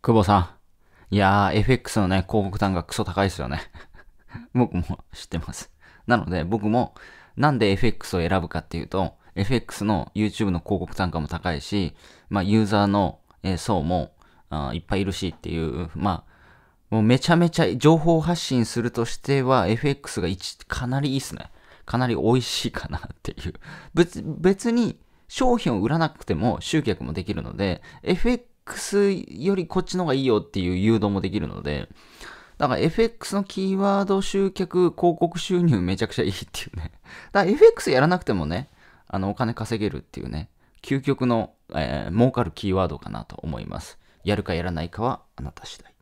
久保さん。いやー、FX のね、広告単価クソ高いですよね。僕も知ってます。なので、僕も、なんで FX を選ぶかっていうと、FX の YouTube の広告単価も高いし、まあ、ユーザーの、層もあいっぱいいるしっていう、まあ、もうめちゃめちゃ情報発信するとしては FX がかなりいいっすね。かなり美味しいかなっていう。別、別に商品を売らなくても集客もできるので、FX FX よりこっちの方がいいよっていう誘導もできるので、だから FX のキーワード集客、広告収入めちゃくちゃいいっていうね。だから FX やらなくてもね、あの、お金稼げるっていうね、究極の、えー、儲かるキーワードかなと思います。やるかやらないかはあなた次第。